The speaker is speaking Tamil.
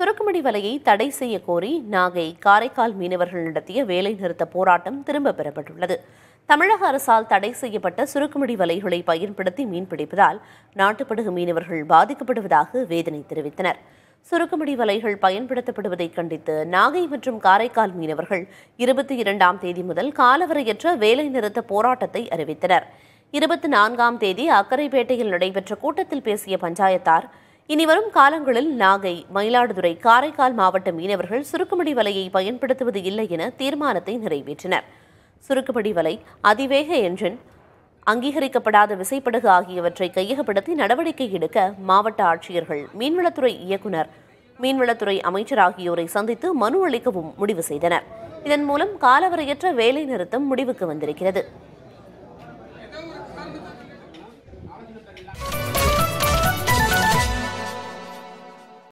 சுரக்குமடி வலையை தடை செய்ய கோரி நாகை காரைக்கால் மீனவர்கள் நடத்திய வேலைநிறுத்த போராட்டம் திரும்ப பெறப்பட்டுள்ளது தமிழக அரசால் தடை செய்யப்பட்ட சுருக்குமடி வலைகளை பயன்படுத்தி மீன்பிடிப்பதால் நாட்டுப்படுகு மீனவர்கள் பாதிக்கப்படுவதாக வேதனை தெரிவித்தனர் சுருக்குமடி வலைகள் பயன்படுத்தப்படுவதை கண்டித்து நாகை மற்றும் காரைக்கால் மீனவர்கள் இருபத்தி இரண்டாம் தேதி முதல் காலவரையற்ற வேலைநிறுத்த போராட்டத்தை அறிவித்தனர் இருபத்தி நான்காம் தேதி அக்கரைப்பேட்டையில் நடைபெற்ற கூட்டத்தில் பேசிய பஞ்சாயத்தார் இனி வரும் காலங்களில் நாகை மயிலாடுதுறை காரைக்கால் மாவட்ட மீனவர்கள் சுருக்குமடி வலையை பயன்படுத்துவது இல்லை என தீர்மானத்தை நிறைவேற்றினர் சுருக்குமடி வலை அதிவேக என்ஜின் அங்கீகரிக்கப்படாத விசைப்படகு ஆகியவற்றை கையகப்படுத்தி நடவடிக்கை எடுக்க மாவட்ட ஆட்சியர்கள் மீன்வளத்துறை இயக்குநர் மீன்வளத்துறை அமைச்சர் ஆகியோரை சந்தித்து மனு அளிக்கவும் முடிவு செய்தனர் இதன் மூலம் காலவரையற்ற வேலை நிறுத்தம் முடிவுக்கு வந்திருக்கிறது